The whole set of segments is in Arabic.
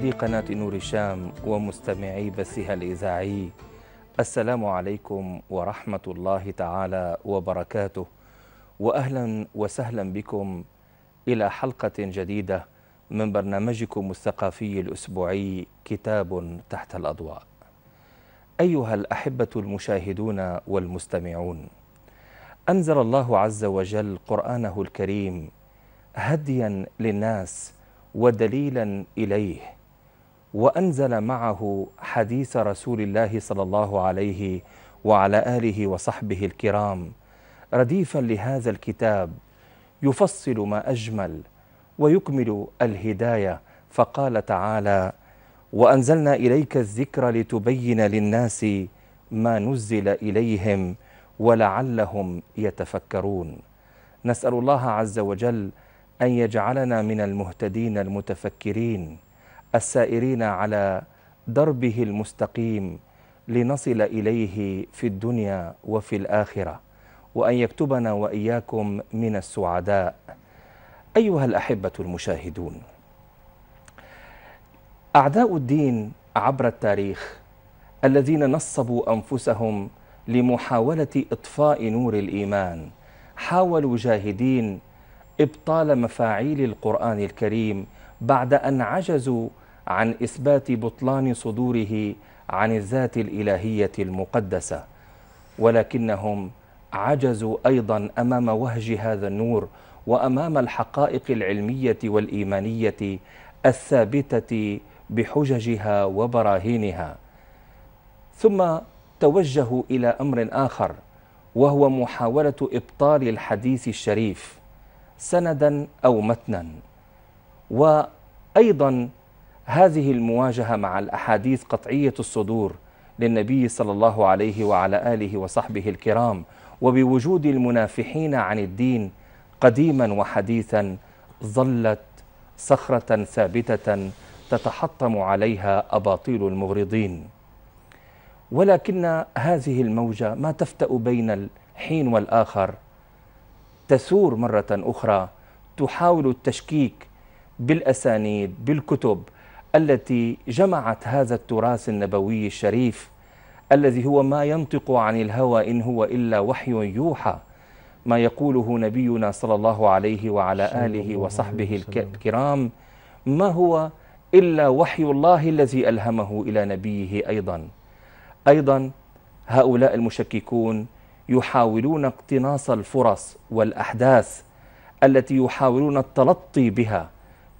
مشاهدي قناة نور الشام ومستمعي بثها الإذاعي السلام عليكم ورحمة الله تعالى وبركاته وأهلا وسهلا بكم إلى حلقة جديدة من برنامجكم الثقافي الأسبوعي كتاب تحت الأضواء أيها الأحبة المشاهدون والمستمعون أنزل الله عز وجل قرآنه الكريم هديا للناس ودليلا إليه وأنزل معه حديث رسول الله صلى الله عليه وعلى آله وصحبه الكرام رديفا لهذا الكتاب يفصل ما أجمل ويكمل الهداية فقال تعالى وأنزلنا إليك الذكر لتبين للناس ما نزل إليهم ولعلهم يتفكرون نسأل الله عز وجل أن يجعلنا من المهتدين المتفكرين السائرين على دربه المستقيم لنصل اليه في الدنيا وفي الاخره وان يكتبنا واياكم من السعداء ايها الاحبه المشاهدون اعداء الدين عبر التاريخ الذين نصبوا انفسهم لمحاوله اطفاء نور الايمان حاولوا جاهدين ابطال مفاعيل القران الكريم بعد ان عجزوا عن إثبات بطلان صدوره عن الذات الإلهية المقدسة ولكنهم عجزوا أيضا أمام وهج هذا النور وأمام الحقائق العلمية والإيمانية الثابتة بحججها وبراهينها ثم توجهوا إلى أمر آخر وهو محاولة إبطال الحديث الشريف سندا أو متنا وأيضا هذه المواجهة مع الأحاديث قطعية الصدور للنبي صلى الله عليه وعلى آله وصحبه الكرام وبوجود المنافحين عن الدين قديما وحديثا ظلت صخرة ثابتة تتحطم عليها أباطيل المغرضين ولكن هذه الموجة ما تفتأ بين الحين والآخر تثور مرة أخرى تحاول التشكيك بالأسانيد بالكتب التي جمعت هذا التراث النبوي الشريف الذي هو ما ينطق عن الهوى إن هو إلا وحي يوحى ما يقوله نبينا صلى الله عليه وعلى آله وصحبه الكرام ما هو إلا وحي الله الذي ألهمه إلى نبيه أيضا أيضا هؤلاء المشككون يحاولون اقتناص الفرص والأحداث التي يحاولون التلطي بها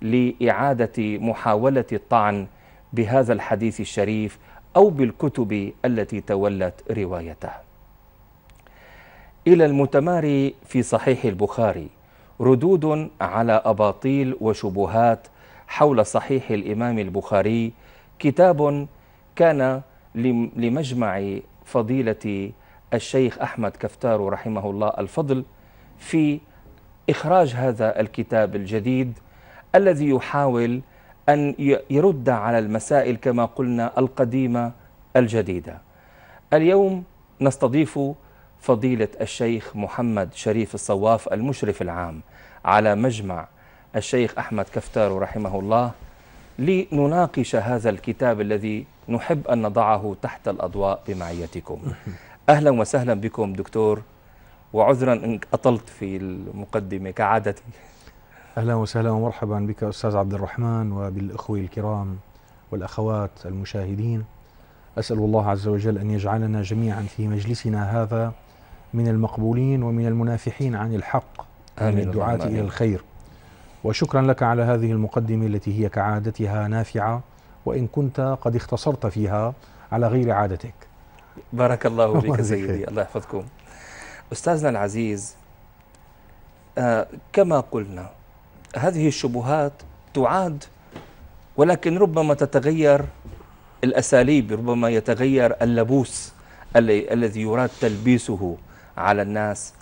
لإعادة محاولة الطعن بهذا الحديث الشريف أو بالكتب التي تولت روايته إلى المتماري في صحيح البخاري ردود على أباطيل وشبهات حول صحيح الإمام البخاري كتاب كان لمجمع فضيلة الشيخ أحمد كفتار رحمه الله الفضل في إخراج هذا الكتاب الجديد الذي يحاول أن يرد على المسائل كما قلنا القديمة الجديدة اليوم نستضيف فضيلة الشيخ محمد شريف الصواف المشرف العام على مجمع الشيخ أحمد كفتار رحمه الله لنناقش هذا الكتاب الذي نحب أن نضعه تحت الأضواء بمعيتكم أهلا وسهلا بكم دكتور وعذرا إن أطلت في المقدمة كعادتي أهلا وسهلا ومرحبا بك أستاذ عبد الرحمن وبالأخوة الكرام والأخوات المشاهدين أسأل الله عز وجل أن يجعلنا جميعا في مجلسنا هذا من المقبولين ومن المنافحين عن الحق آمين من الدعاة إلى الخير وشكرا لك على هذه المقدمة التي هي كعادتها نافعة وإن كنت قد اختصرت فيها على غير عادتك بارك الله فيك سيدي الله يحفظكم أستاذنا العزيز آه كما قلنا هذه الشبهات تعاد ولكن ربما تتغير الأساليب ربما يتغير اللبوس الذي يراد تلبيسه على الناس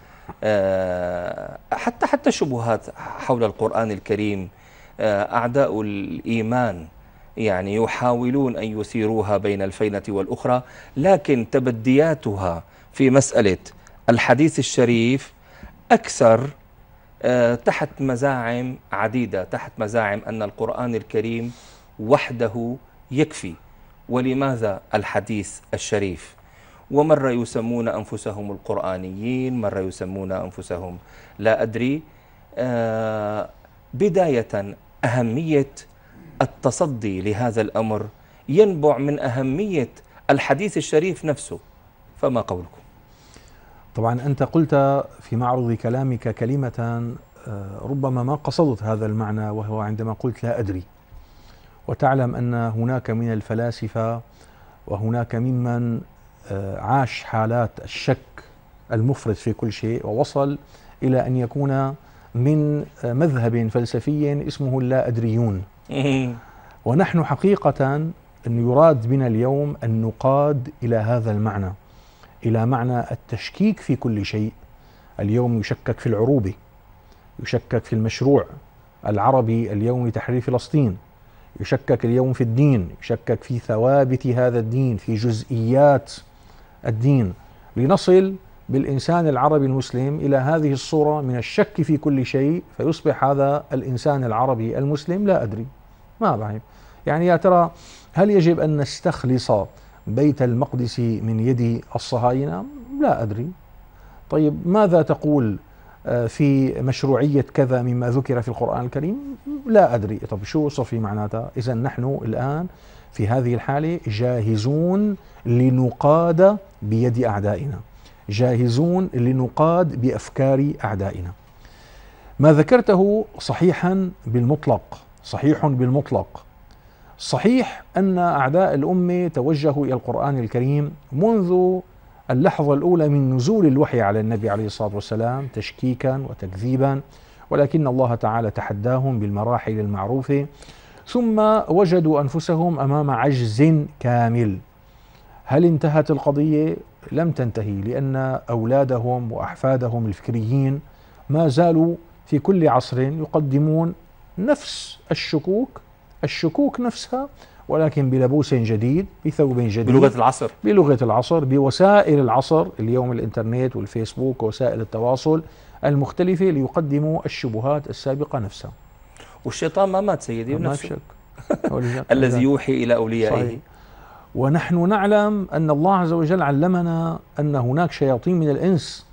آه، حتى حتى الشبهات حول القرآن الكريم آه، أعداء الإيمان يعني يحاولون أن يثيروها بين الفينة والأخرى لكن تبدياتها في مسألة الحديث الشريف أكثر آه، تحت مزاعم عديدة تحت مزاعم أن القرآن الكريم وحده يكفي ولماذا الحديث الشريف ومرة يسمون أنفسهم القرآنيين مرة يسمون أنفسهم لا أدري آه، بداية أهمية التصدي لهذا الأمر ينبع من أهمية الحديث الشريف نفسه فما قولكم طبعا أنت قلت في معرض كلامك كلمة آه، ربما ما قصدت هذا المعنى وهو عندما قلت لا أدري وتعلم أن هناك من الفلاسفة وهناك ممن آه، عاش حالات الشك المفرط في كل شيء ووصل إلى أن يكون من آه، مذهب فلسفي اسمه اللا أدريون ونحن حقيقة أن يراد بنا اليوم أن نقاد إلى هذا المعنى إلى معنى التشكيك في كل شيء اليوم يشكك في العروبة يشكك في المشروع العربي اليوم لتحرير فلسطين يشكك اليوم في الدين يشكك في ثوابت هذا الدين في جزئيات الدين لنصل بالإنسان العربي المسلم إلى هذه الصورة من الشك في كل شيء فيصبح هذا الإنسان العربي المسلم لا أدري ما بعرف يعني يا ترى هل يجب أن نستخلص بيت المقدس من يد الصهاينة لا أدري طيب ماذا تقول آه، في مشروعية كذا مما ذكر في القرآن الكريم لا أدري طب شو صفي معناتها إذا نحن الآن في هذه الحالة جاهزون لنقاد بيد أعدائنا جاهزون لنقاد بأفكار أعدائنا ما ذكرته صحيحا بالمطلق صحيح بالمطلق صحيح أن أعداء الأمة توجهوا إلى القرآن الكريم منذ اللحظة الأولى من نزول الوحي على النبي عليه الصلاة والسلام تشكيكا وتكذيبا ولكن الله تعالى تحداهم بالمراحل المعروفة ثم وجدوا أنفسهم أمام عجز كامل هل انتهت القضية؟ لم تنتهي لأن أولادهم وأحفادهم الفكريين ما زالوا في كل عصر يقدمون نفس الشكوك الشكوك نفسها ولكن بلبوس جديد بثوب جديد بلغة العصر بلغة العصر بوسائل العصر اليوم الإنترنت والفيسبوك وسائل التواصل المختلفة ليقدموا الشبهات السابقة نفسها والشيطان ما مات سيدي ما شك الذي يوحي إلى أوليائه صحيح. ونحن نعلم أن الله عز وجل علمنا أن هناك شياطين من الإنس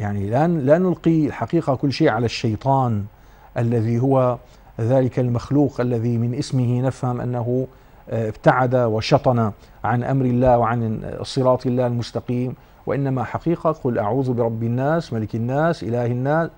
يعني لا لا نلقي الحقيقة كل شيء على الشيطان الذي هو ذلك المخلوق الذي من اسمه نفهم انه آه، ابتعد وشطن عن امر الله وعن صراط الله المستقيم وانما حقيقه قل اعوذ برب الناس ملك الناس اله الناس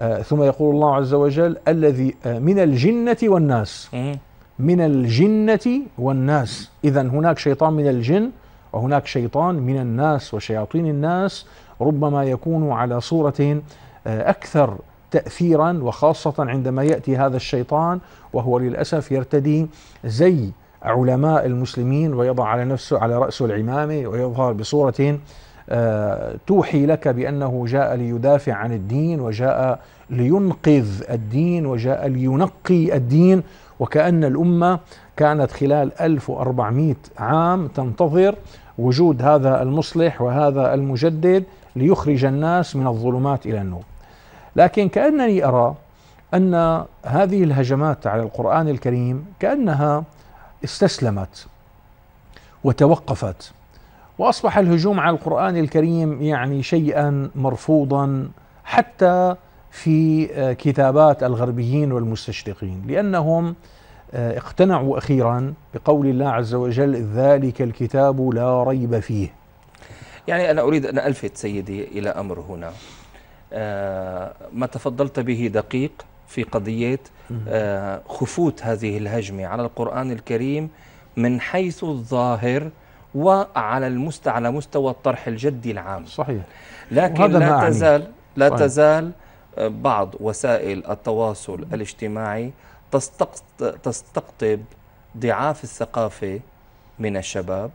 آه، ثم يقول الله عز وجل الذي آه، من الجنه والناس إيه. من الجنه والناس اذا هناك شيطان من الجن وهناك شيطان من الناس وشياطين الناس ربما يكون على صوره اكثر تأثيرا وخاصة عندما يأتي هذا الشيطان وهو للأسف يرتدي زي علماء المسلمين ويضع على نفسه على رأسه العمامة ويظهر بصورة آه، توحي لك بأنه جاء ليدافع عن الدين وجاء لينقذ الدين وجاء لينقي الدين وكأن الأمة كانت خلال 1400 عام تنتظر وجود هذا المصلح وهذا المجدد ليخرج الناس من الظلمات إلى النور لكن كأنني أرى أن هذه الهجمات على القرآن الكريم كأنها استسلمت وتوقفت واصبح الهجوم على القران الكريم يعني شيئا مرفوضا حتى في آه، كتابات الغربيين والمستشرقين لانهم آه، اقتنعوا اخيرا بقول الله عز وجل ذلك الكتاب لا ريب فيه. يعني انا اريد ان الفت سيدي الى امر هنا. آه، ما تفضلت به دقيق في قضية آه، خفوت هذه الهجمة على القرآن الكريم من حيث الظاهر وعلى المست على مستوى الطرح الجدي العام صحيح لكن لا تزال لا صحيح. تزال آه، بعض وسائل التواصل الاجتماعي تستقطب ضعاف الثقافة من الشباب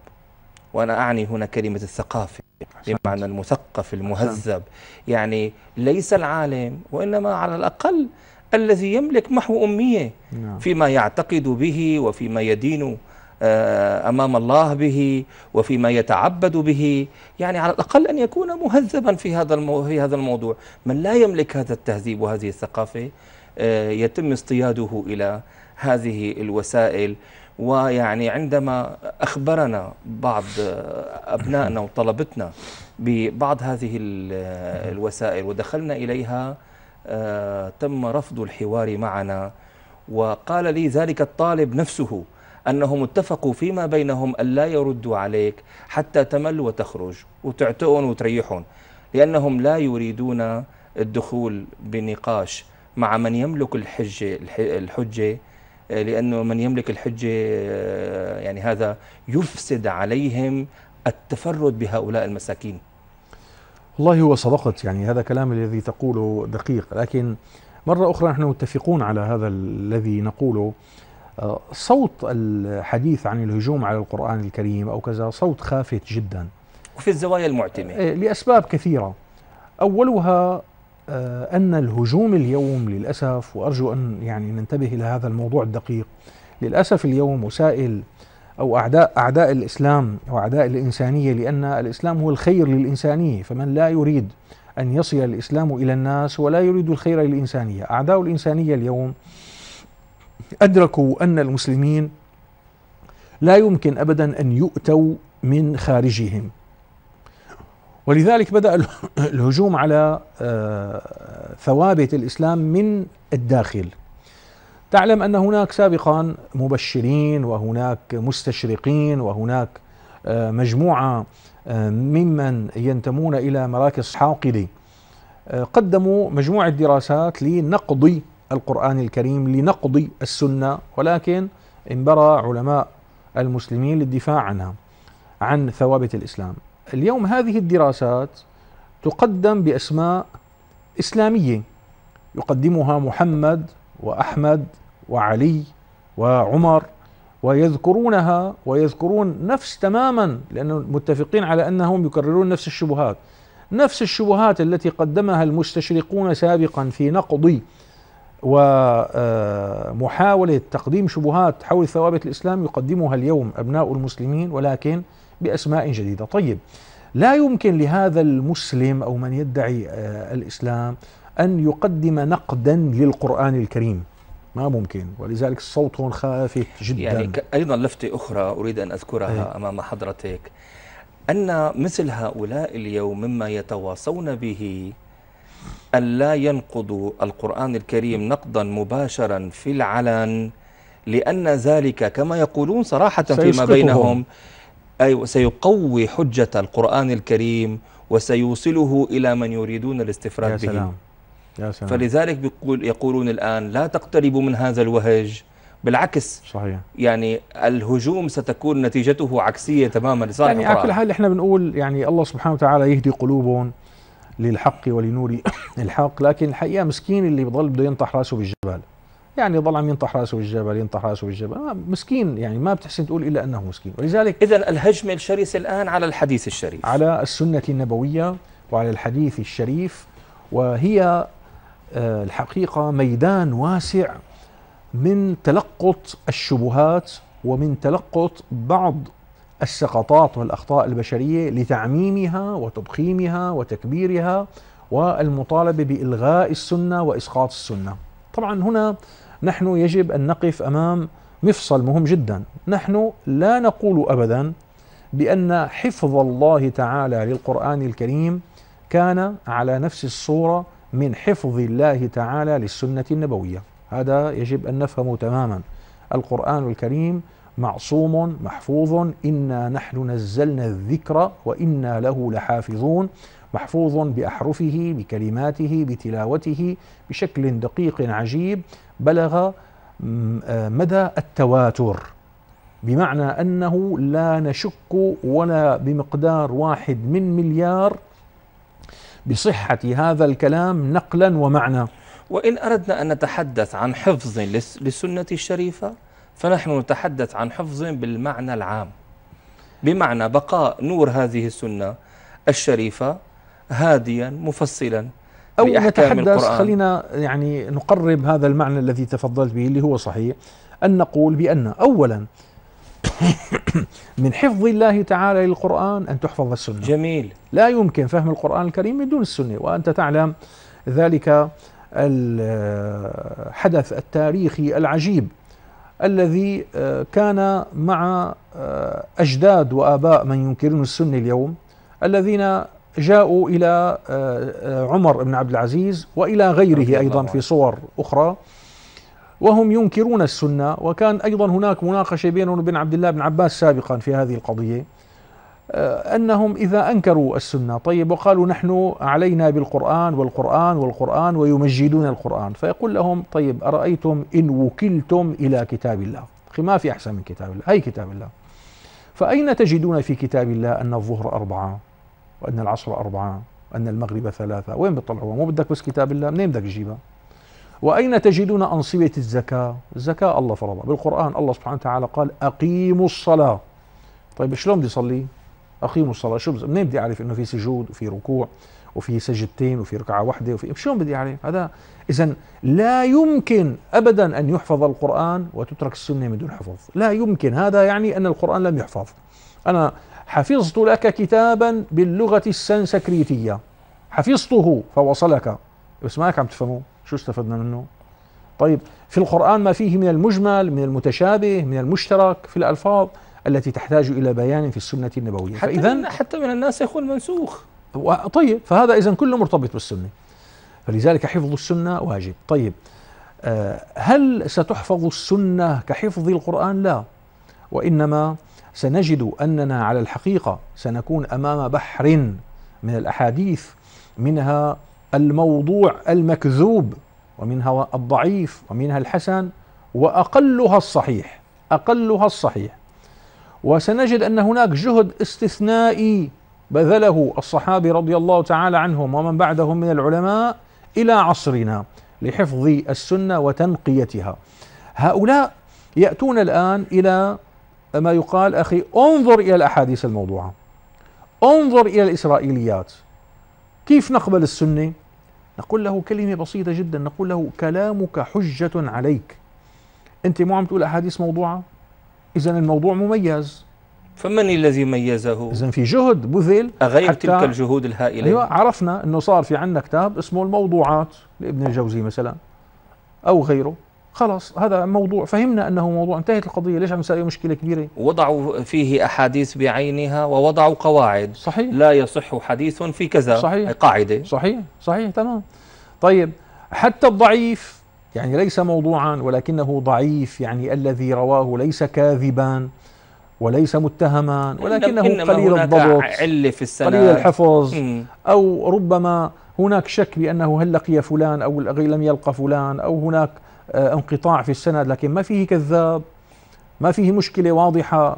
وأنا أعني هنا كلمة الثقافة بمعنى المثقف المهذب يعني ليس العالم وإنما على الأقل الذي يملك محو أمية نعم. فيما يعتقد به وفيما يدين آه، أمام الله به وفيما يتعبد به يعني على الأقل أن يكون مهذبا في هذا في هذا الموضوع من لا يملك هذا التهذيب وهذه الثقافة آه، يتم اصطياده إلى هذه الوسائل ويعني عندما أخبرنا بعض أبنائنا وطلبتنا ببعض هذه الوسائل ودخلنا إليها آه، تم رفض الحوار معنا وقال لي ذلك الطالب نفسه أنهم اتفقوا فيما بينهم ألا يردوا عليك حتى تمل وتخرج وتعتقن وتريحون لأنهم لا يريدون الدخول بنقاش مع من يملك الحجة, الحجة لأنه من يملك الحجة آه، يعني هذا يفسد عليهم التفرد بهؤلاء المساكين والله هو صدقت يعني هذا كلام الذي تقوله دقيق لكن مرة أخرى نحن متفقون على هذا الذي نقوله آه، صوت الحديث عن الهجوم على القرآن الكريم أو كذا صوت خافت جدا وفي الزوايا المعتمة آه، لأسباب كثيرة أولها آه، أن الهجوم اليوم للأسف وأرجو أن يعني ننتبه إلى هذا الموضوع الدقيق للأسف اليوم وسائل أو أعداء أعداء الإسلام وأعداء الإنسانية لأن الإسلام هو الخير للإنسانية فمن لا يريد أن يصل الإسلام إلى الناس ولا يريد الخير للإنسانية أعداء الإنسانية اليوم أدركوا أن المسلمين لا يمكن أبدا أن يؤتوا من خارجهم ولذلك بدأ الهجوم على آه، ثوابت الإسلام من الداخل تعلم أن هناك سابقا مبشرين وهناك مستشرقين وهناك آه، مجموعة آه، ممن ينتمون إلى مراكز حاقدي قدموا مجموعة دراسات لنقض القرآن الكريم لنقض السنة ولكن انبرى علماء المسلمين للدفاع عنها عن ثوابت الإسلام اليوم هذه الدراسات تقدم بأسماء إسلامية يقدمها محمد وأحمد وعلي وعمر ويذكرونها ويذكرون نفس تماما لأنهم متفقين على أنهم يكررون نفس الشبهات نفس الشبهات التي قدمها المستشرقون سابقا في نقض ومحاولة آه، تقديم شبهات حول ثوابت الإسلام يقدمها اليوم أبناء المسلمين ولكن بأسماء جديدة طيب لا يمكن لهذا المسلم أو من يدعي آه، الإسلام أن يقدم نقدا للقرآن الكريم ما ممكن ولذلك الصوت هون خافت جدا يعني أيضا لفتة أخرى أريد أن أذكرها أي. أمام حضرتك أن مثل هؤلاء اليوم مما يتواصون به أن لا ينقضوا القرآن الكريم نقضا مباشرا في العلن لأن ذلك كما يقولون صراحة فيما بينهم أي سيقوي حجة القرآن الكريم وسيوصله إلى من يريدون الاستفراد يا به سلام. يا سلام. فلذلك بيقول يقولون الآن لا تقتربوا من هذا الوهج بالعكس صحيح يعني الهجوم ستكون نتيجته عكسية تماما لصالح يعني على كل حال احنا بنقول يعني الله سبحانه وتعالى يهدي قلوبهم للحق ولنور الحق لكن الحقيقة مسكين اللي بضل بده ينطح راسه بالجبال يعني ظل عم ينطح راسه بالجبل ينطح راسه بالجبل آه، مسكين يعني ما بتحسن تقول الا انه مسكين ولذلك اذا الهجمه الشرسه الان على الحديث الشريف على السنه النبويه وعلى الحديث الشريف وهي آه، الحقيقه ميدان واسع من تلقط الشبهات ومن تلقط بعض السقطات والاخطاء البشريه لتعميمها وتضخيمها وتكبيرها والمطالبه بالغاء السنه واسقاط السنه طبعا هنا نحن يجب أن نقف أمام مفصل مهم جدا نحن لا نقول أبدا بأن حفظ الله تعالى للقرآن الكريم كان على نفس الصورة من حفظ الله تعالى للسنة النبوية هذا يجب أن نفهمه تماما القرآن الكريم معصوم محفوظ إنا نحن نزلنا الذكر وإنا له لحافظون محفوظ باحرفه بكلماته بتلاوته بشكل دقيق عجيب بلغ مدى التواتر بمعنى انه لا نشك ولا بمقدار واحد من مليار بصحه هذا الكلام نقلا ومعنى وان اردنا ان نتحدث عن حفظ للسنه الشريفه فنحن نتحدث عن حفظ بالمعنى العام بمعنى بقاء نور هذه السنه الشريفه هاديا مفصلا أو نتحدث خلينا يعني نقرب هذا المعنى الذي تفضلت به اللي هو صحيح أن نقول بأن أولا من حفظ الله تعالى للقرآن أن تحفظ السنة جميل لا يمكن فهم القرآن الكريم من دون السنة وأنت تعلم ذلك الحدث التاريخي العجيب الذي آه، كان مع آه، أجداد وآباء من ينكرون السنة اليوم الذين جاءوا إلى آه، آه، عمر بن عبد العزيز وإلى غيره أيضا في صور أخرى وهم ينكرون السنة وكان أيضا هناك مناقشة بينهم وبين عبد الله بن عباس سابقا في هذه القضية آه، أنهم إذا أنكروا السنة طيب وقالوا نحن علينا بالقرآن والقرآن والقرآن ويمجدون القرآن فيقول لهم طيب أرأيتم إن وكلتم إلى كتاب الله ما في أحسن من كتاب الله هي كتاب الله فأين تجدون في كتاب الله أن الظهر أربعة وأن العصر أربعة وأن المغرب ثلاثة وين بتطلعوها مو بدك بس كتاب الله منين بدك تجيبها وأين تجدون أنصبة الزكاة الزكاة الله فرضها بالقرآن الله سبحانه وتعالى قال أقيموا الصلاة طيب شلون بدي اصلي أقيموا الصلاة شو بز... منين بدي أعرف إنه في سجود وفي ركوع وفي سجدتين وفي ركعة واحدة وفي شلون بدي أعرف هذا إذا لا يمكن أبدا أن يحفظ القرآن وتترك السنة من دون حفظ لا يمكن هذا يعني أن القرآن لم يحفظ أنا حفظت لك كتابا باللغة السنسكريتية حفظته فوصلك بس ما عم تفهموا شو استفدنا منه طيب في القرآن ما فيه من المجمل من المتشابه من المشترك في الألفاظ التي تحتاج إلى بيان في السنة النبوية حتى فإذن حتى من الناس يقول منسوخ طيب فهذا إذا كله مرتبط بالسنة فلذلك حفظ السنة واجب طيب آه، هل ستحفظ السنة كحفظ القرآن لا وإنما سنجد اننا على الحقيقه سنكون امام بحر من الاحاديث منها الموضوع المكذوب ومنها الضعيف ومنها الحسن واقلها الصحيح اقلها الصحيح وسنجد ان هناك جهد استثنائي بذله الصحابي رضي الله تعالى عنهم ومن بعدهم من العلماء الى عصرنا لحفظ السنه وتنقيتها هؤلاء ياتون الان الى ما يقال أخي انظر إلى الأحاديث الموضوعة انظر إلى الإسرائيليات كيف نقبل السنة نقول له كلمة بسيطة جدا نقول له كلامك حجة عليك أنت مو عم تقول أحاديث موضوعة إذا الموضوع مميز فمن الذي ميزه؟ إذا في جهد بذل أغير تلك الجهود الهائلة أيوة عرفنا أنه صار في عندنا كتاب اسمه الموضوعات لابن الجوزي مثلا أو غيره خلاص هذا موضوع فهمنا انه موضوع انتهت القضيه ليش عم نسوي مشكله كبيره وضعوا فيه احاديث بعينها ووضعوا قواعد صحيح لا يصح حديث في كذا صحيح قاعده صحيح صحيح تمام طيب حتى الضعيف يعني ليس موضوعا ولكنه ضعيف يعني الذي رواه ليس كاذبا وليس متهما ولكنه قليل الضبط علة في السند قليل الحفظ مم. او ربما هناك شك بانه هل لقي فلان او لم يلقى فلان او هناك آه، انقطاع في السند لكن ما فيه كذاب ما فيه مشكلة واضحة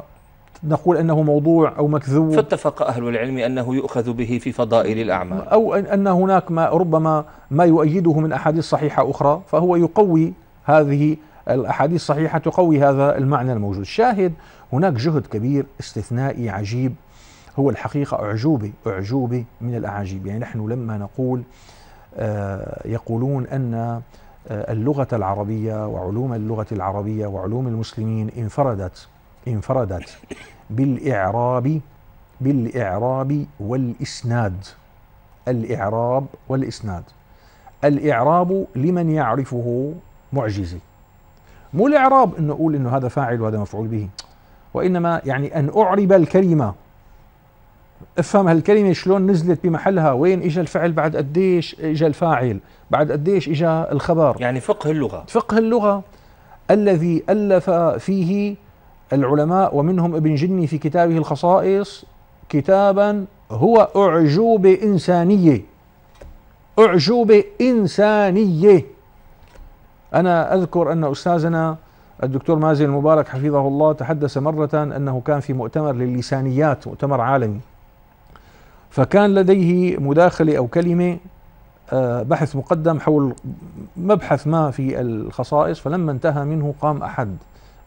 نقول أنه موضوع أو مكذوب فاتفق أهل العلم أنه يؤخذ به في فضائل الأعمال أو أن هناك ما ربما ما يؤيده من أحاديث صحيحة أخرى فهو يقوي هذه الأحاديث الصحيحة تقوي هذا المعنى الموجود الشاهد هناك جهد كبير استثنائي عجيب هو الحقيقة أعجوبة أعجوبة من الأعاجيب يعني نحن لما نقول آه، يقولون أن آه، اللغة العربية وعلوم اللغة العربية وعلوم المسلمين انفردت انفردت بالإعراب بالإعراب والإسناد الإعراب والإسناد الإعراب لمن يعرفه معجزي مو الإعراب أن أقول أنه هذا فاعل وهذا مفعول به وإنما يعني أن أعرب الكلمة افهم هالكلمه شلون نزلت بمحلها وين اجى الفعل بعد قديش اجى الفاعل بعد قديش اجى الخبر يعني فقه اللغه فقه اللغه الذي الف فيه العلماء ومنهم ابن جني في كتابه الخصائص كتابا هو اعجوبه انسانيه اعجوبه انسانيه انا اذكر ان استاذنا الدكتور مازن المبارك حفظه الله تحدث مرة أنه كان في مؤتمر للسانيات مؤتمر عالمي فكان لديه مداخلة أو كلمة آه، بحث مقدم حول مبحث ما في الخصائص فلما انتهى منه قام أحد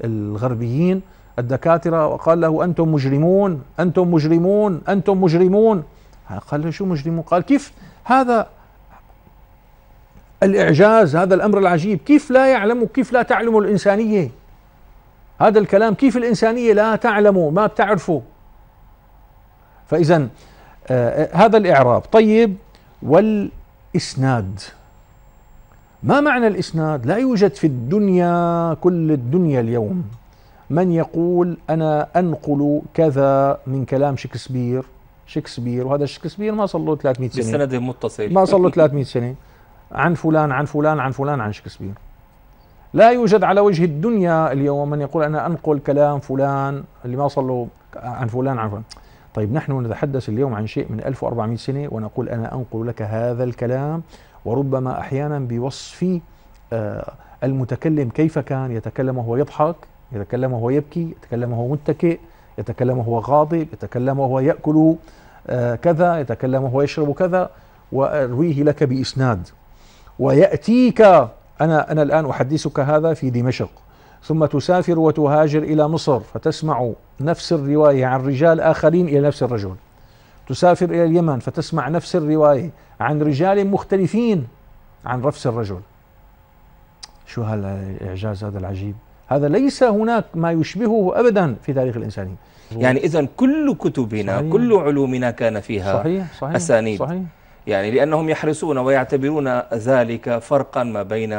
الغربيين الدكاترة وقال له أنتم مجرمون أنتم مجرمون أنتم مجرمون قال له شو مجرمون قال كيف هذا الإعجاز هذا الأمر العجيب كيف لا يعلم كيف لا تعلم الإنسانية هذا الكلام كيف الإنسانية لا تعلمه ما بتعرفه فإذا آه، هذا الإعراب طيب والإسناد ما معنى الإسناد لا يوجد في الدنيا كل الدنيا اليوم من يقول أنا أنقل كذا من كلام شكسبير شكسبير وهذا شكسبير ما صار له 300 سنة بسند متصل ما صار له 300 سنة عن فلان عن فلان عن فلان عن شكسبير لا يوجد على وجه الدنيا اليوم من يقول أنا أنقل كلام فلان اللي ما صار له عن فلان عن فلان طيب نحن نتحدث اليوم عن شيء من 1400 سنة ونقول أنا أنقل لك هذا الكلام وربما أحيانا بوصف آه، المتكلم كيف كان يتكلم وهو يضحك يتكلم وهو يبكي يتكلم وهو متكئ يتكلم وهو غاضب يتكلم وهو يأكل آه، كذا يتكلم وهو يشرب كذا وأرويه لك بإسناد ويأتيك أنا أنا الآن أحدثك هذا في دمشق ثم تسافر وتهاجر إلى مصر فتسمع نفس الرواية عن رجال آخرين إلى نفس الرجل تسافر إلى اليمن فتسمع نفس الرواية عن رجال مختلفين عن نفس الرجل شو هالإعجاز هذا العجيب هذا ليس هناك ما يشبهه أبدا في تاريخ الإنسانية يعني إذا كل كتبنا صحيح. كل علومنا كان فيها صحيح. صحيح. أسانيد صحيح. يعني لأنهم يحرصون ويعتبرون ذلك فرقا ما بين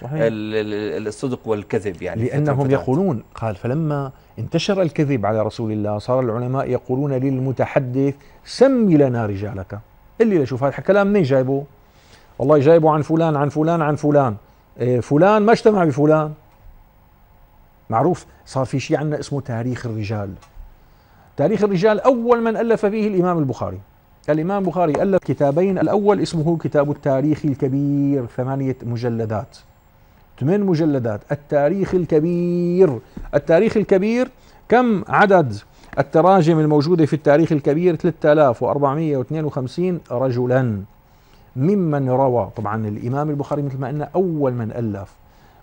صحيح. الصدق والكذب يعني لأنهم يقولون قال فلما انتشر الكذب على رسول الله صار العلماء يقولون للمتحدث سمي لنا رجالك اللي لشوف هذا الكلام منين جايبه والله جايبه عن فلان عن فلان عن فلان إيه، فلان ما اجتمع بفلان معروف صار في شيء عندنا اسمه تاريخ الرجال تاريخ الرجال أول من ألف فيه الإمام البخاري الإمام بخاري ألف كتابين الأول اسمه كتاب التاريخ الكبير ثمانية مجلدات ثمان مجلدات التاريخ الكبير التاريخ الكبير كم عدد التراجم الموجودة في التاريخ الكبير 3452 رجلا ممن روى طبعا الإمام البخاري مثل ما قلنا أول من ألف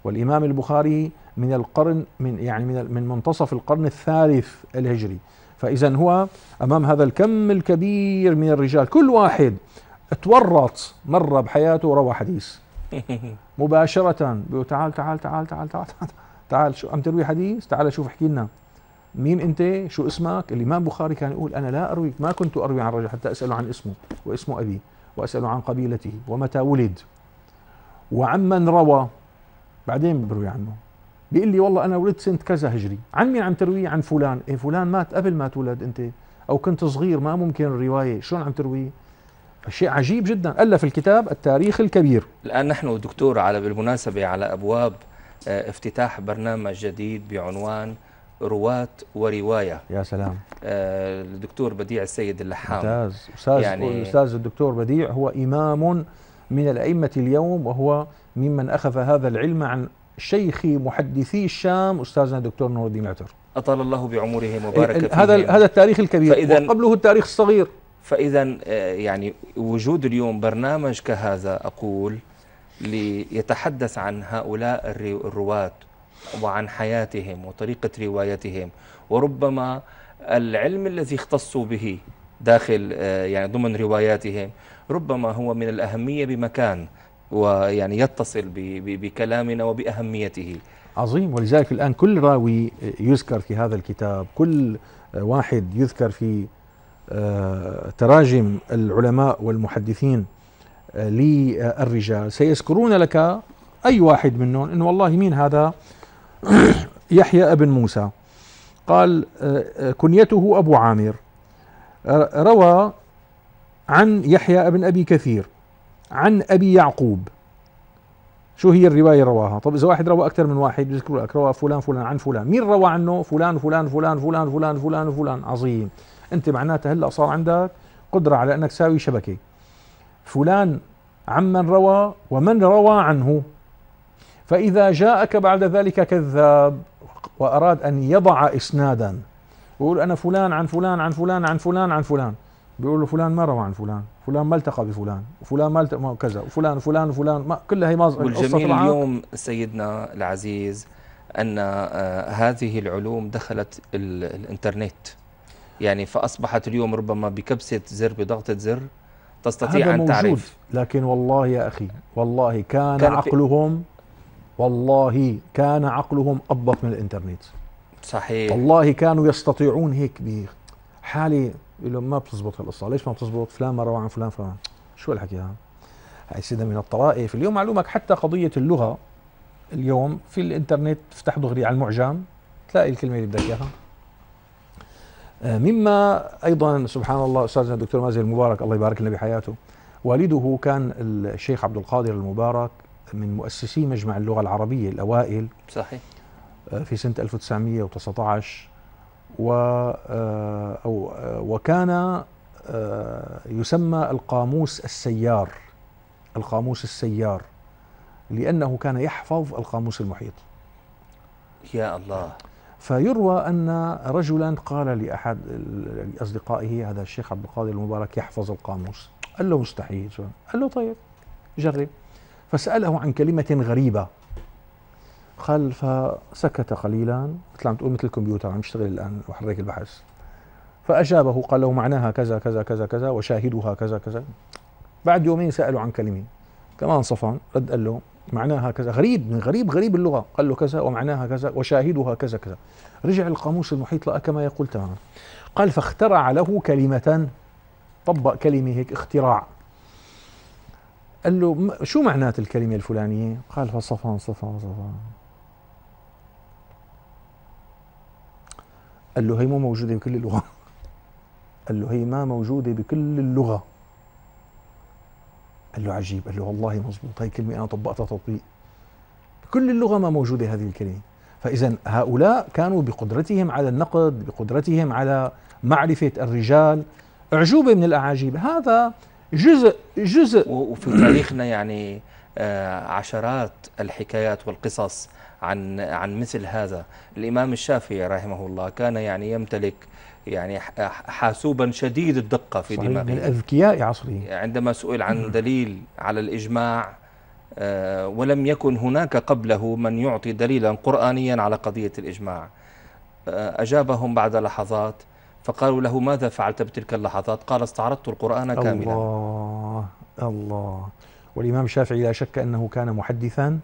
والإمام البخاري من القرن من يعني من منتصف القرن الثالث الهجري فإذا هو أمام هذا الكم الكبير من الرجال كل واحد تورط مرة بحياته وروى حديث مباشرة بيقول تعال تعال تعال تعال تعال تعال, تعال شو عم تروي حديث تعال شوف احكي لنا مين انت شو اسمك الامام بخاري كان يقول انا لا ارويك ما كنت اروي عن رجل حتى اساله عن اسمه واسم ابي واساله عن قبيلته ومتى ولد وعمن روى بعدين بروي عنه بيقول لي والله انا ولدت سنه كذا هجري عن مين عم ترويه عن فلان إيه فلان مات قبل ما تولد انت او كنت صغير ما ممكن الروايه شلون عم ترويه شيء عجيب جدا الف الكتاب التاريخ الكبير الان نحن دكتور على بالمناسبه على ابواب آه، افتتاح برنامج جديد بعنوان رواة ورواية يا سلام آه، الدكتور بديع السيد اللحام ممتاز أستاذ يعني أستاذ الدكتور بديع هو إمام من الأئمة اليوم وهو ممن أخذ هذا العلم عن شيخ محدثي الشام أستاذنا الدكتور نور الدين عتر أطال الله بعمرهم وبارك هذا هذا التاريخ الكبير وقبله التاريخ الصغير فإذا آه، يعني وجود اليوم برنامج كهذا أقول ليتحدث عن هؤلاء الرواة وعن حياتهم وطريقة روايتهم وربما العلم الذي اختصوا به داخل آه، يعني ضمن رواياتهم ربما هو من الأهمية بمكان ويعني يتصل بكلامنا وبأهميته عظيم ولذلك الآن كل راوي يذكر في هذا الكتاب كل واحد يذكر في آه، تراجم العلماء والمحدثين آه، للرجال سيذكرون لك أي واحد منهم إنه والله مين هذا يحيى ابن موسى قال آه، كنيته أبو عامر روى عن يحيى ابن أبي كثير عن أبي يعقوب شو هي الرواية رواها طب إذا واحد روى أكثر من واحد بيذكروا لك روى فلان فلان عن فلان مين روى عنه فلان فلان فلان فلان فلان فلان فلان عظيم أنت معناتها هلأ صار عندك قدرة على أنك تساوي شبكة فلان عمن روى ومن روى عنه فإذا جاءك بعد ذلك كذاب وأراد أن يضع إسنادا ويقول أنا فلان عن فلان عن فلان عن فلان عن فلان بيقول له فلان ما روى عن فلان فلان ما التقى بفلان وفلان ما التقى كذا وفلان وفلان وفلان ما كلها هي مازحة والجميل اليوم سيدنا العزيز أن آه، هذه العلوم دخلت الإنترنت يعني فأصبحت اليوم ربما بكبسة زر بضغطة زر تستطيع هذا أن موجود تعرف لكن والله يا أخي والله كان, كان عقلهم والله كان عقلهم ابط من الإنترنت صحيح والله كانوا يستطيعون هيك بحالة يقول لهم ما بتزبط هالقصه ليش ما بتزبط فلان مره عن فلان فلان شو الحكي هذا هاي سيدة من الطرائف اليوم معلومك حتى قضية اللغة اليوم في الانترنت تفتح دغري على المعجم تلاقي الكلمة اللي بدك اياها آه، مما ايضا سبحان الله استاذنا الدكتور مازن المبارك الله يبارك لنا بحياته والده كان الشيخ عبد القادر المبارك من مؤسسي مجمع اللغة العربية الأوائل صحيح آه، في سنة 1919 و آه، أو آه، وكان آه، يسمى القاموس السيار القاموس السيار لأنه كان يحفظ القاموس المحيط يا الله فيروى أن رجلا قال لأحد أصدقائه هذا الشيخ عبد القادر المبارك يحفظ القاموس قال له مستحيل قال له طيب جرب فسأله عن كلمة غريبة قال فسكت قليلا مثل عم تقول مثل الكمبيوتر عم يشتغل الآن وحرك البحث فأجابه قال له معناها كذا كذا كذا كذا وشاهدها كذا كذا بعد يومين سأله عن كلمة كمان صفان رد قال له معناها كذا غريب من غريب غريب اللغة قال له كذا ومعناها كذا وشاهدها كذا كذا رجع القاموس المحيط لقى كما يقول تماما قال فاخترع له كلمة طبق كلمة هيك اختراع قال له شو معنات الكلمة الفلانية قال فصفان صفان صفان قال له هي مو موجودة بكل اللغة قال له هي ما موجودة بكل اللغة قال له عجيب قال له والله مزبوط هي كلمة أنا طبقتها تطبيق بكل اللغة ما موجودة هذه الكلمة فإذا هؤلاء كانوا بقدرتهم على النقد بقدرتهم على معرفة الرجال أعجوبة من الأعاجيب هذا جزء جزء وفي تاريخنا يعني آه، عشرات الحكايات والقصص عن عن مثل هذا الإمام الشافعي رحمه الله كان يعني يمتلك يعني حاسوبا شديد الدقة في صحيح دماغه من أذكياء عصره عندما سئل عن نعم. دليل على الإجماع آه، ولم يكن هناك قبله من يعطي دليلا قرآنيا على قضية الإجماع آه، أجابهم بعد لحظات فقالوا له ماذا فعلت بتلك اللحظات قال استعرضت القرآن كاملا الله الله والإمام الشافعي لا شك أنه كان محدثا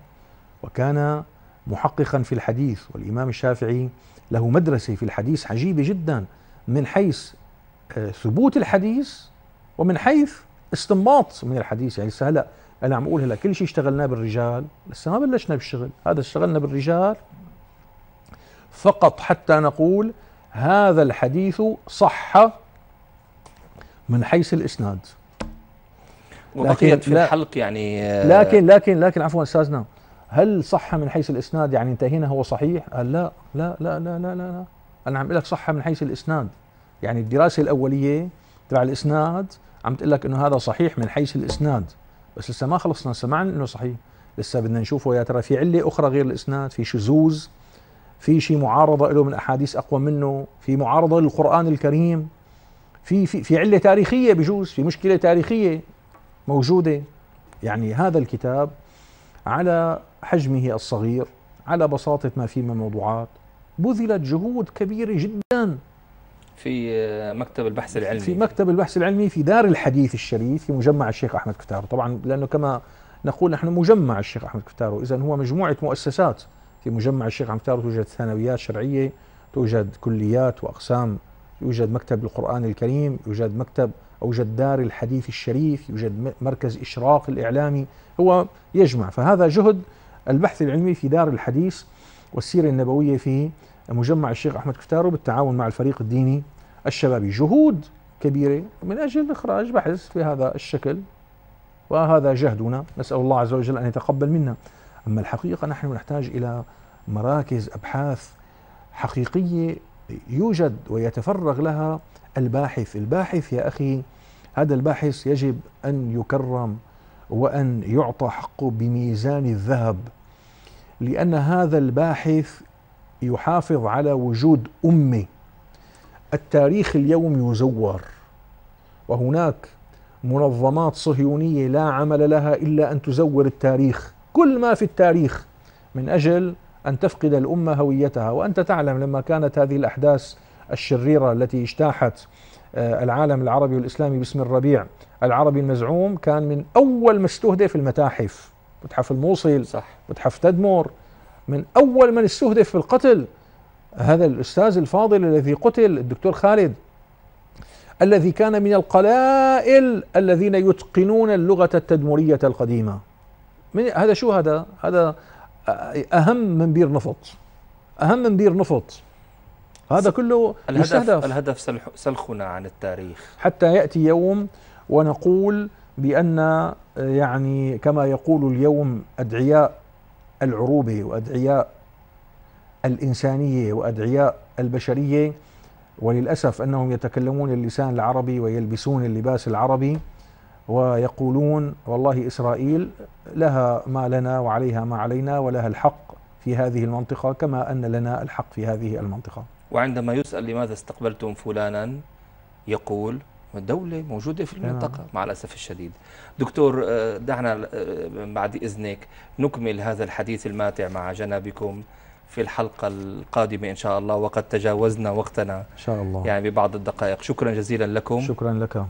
وكان محققا في الحديث والإمام الشافعي له مدرسة في الحديث عجيبة جدا من حيث آه، ثبوت الحديث ومن حيث استنباط من الحديث يعني لسه هلا انا عم اقول هلا كل شيء اشتغلناه بالرجال لسه ما بلشنا بالشغل هذا اشتغلنا بالرجال فقط حتى نقول هذا الحديث صح من حيث الاسناد وبقيت في الحلق يعني آه، لكن لكن لكن عفوا استاذنا نعم. هل صح من حيث الاسناد يعني انتهينا هو صحيح؟ قال لا لا لا لا لا لا, انا عم أقول لك صح من حيث الاسناد يعني الدراسه الاوليه تبع الاسناد عم تقول لك انه هذا صحيح من حيث الاسناد بس لسه ما خلصنا سمعنا انه صحيح لسه بدنا نشوفه يا ترى في عله اخرى غير الاسناد في شذوذ في شيء معارضه له من احاديث اقوى منه في معارضه للقران الكريم في في في عله تاريخيه بجوز في مشكله تاريخيه موجوده يعني هذا الكتاب على حجمه الصغير على بساطه ما فيه من موضوعات بذلت جهود كبيره جدا في مكتب البحث العلمي في مكتب البحث العلمي في دار الحديث الشريف في مجمع الشيخ احمد كتارو طبعا لانه كما نقول نحن مجمع الشيخ احمد كتارو اذا هو مجموعه مؤسسات في مجمع الشيخ احمد كتارو توجد ثانويات شرعيه توجد كليات واقسام يوجد مكتب القران الكريم يوجد مكتب أوجد دار الحديث الشريف يوجد مركز إشراق الإعلامي هو يجمع فهذا جهد البحث العلمي في دار الحديث والسيرة النبوية في مجمع الشيخ أحمد كفتارو بالتعاون مع الفريق الديني الشبابي جهود كبيرة من أجل إخراج بحث في هذا الشكل وهذا جهدنا نسأل الله عز وجل أن يتقبل منا أما الحقيقة نحن نحتاج إلى مراكز أبحاث حقيقية يوجد ويتفرغ لها الباحث الباحث يا أخي هذا الباحث يجب أن يكرم وأن يعطى حقه بميزان الذهب لأن هذا الباحث يحافظ على وجود أمة التاريخ اليوم يزور وهناك منظمات صهيونية لا عمل لها إلا أن تزور التاريخ كل ما في التاريخ من أجل أن تفقد الأمة هويتها وأنت تعلم لما كانت هذه الأحداث الشريرة التي اجتاحت آه، العالم العربي والإسلامي باسم الربيع العربي المزعوم كان من أول ما استهدف المتاحف متحف الموصل صح متحف تدمر من أول من استهدف بالقتل هذا الأستاذ الفاضل الذي قتل الدكتور خالد الذي كان من القلائل الذين يتقنون اللغة التدمرية القديمة من هذا شو هذا هذا آه، أهم من بير نفط أهم من بير نفط هذا كله الهدف الهدف الهدف سلخنا عن التاريخ حتى ياتي يوم ونقول بان آه، يعني كما يقول اليوم ادعياء العروبه وادعياء الانسانيه وادعياء البشريه وللاسف انهم يتكلمون اللسان العربي ويلبسون اللباس العربي ويقولون والله اسرائيل لها ما لنا وعليها ما علينا ولها الحق في هذه المنطقه كما ان لنا الحق في هذه المنطقه وعندما يسأل لماذا استقبلتم فلانا يقول الدولة موجودة في المنطقة نعم. مع الأسف الشديد دكتور آه، دعنا آه، بعد إذنك نكمل هذا الحديث الماتع مع جنابكم في الحلقة القادمة إن شاء الله وقد تجاوزنا وقتنا إن شاء الله يعني ببعض الدقائق شكرا جزيلا لكم شكرا لك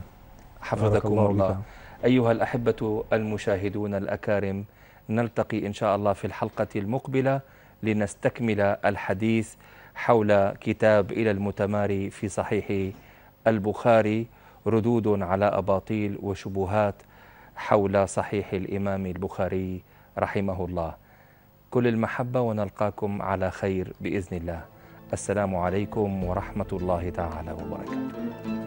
حفظكم الله, الله. أيها الأحبة المشاهدون الأكارم نلتقي إن شاء الله في الحلقة المقبلة لنستكمل الحديث حول كتاب إلى المتماري في صحيح البخاري ردود على أباطيل وشبهات حول صحيح الإمام البخاري رحمه الله كل المحبة ونلقاكم على خير بإذن الله السلام عليكم ورحمة الله تعالى وبركاته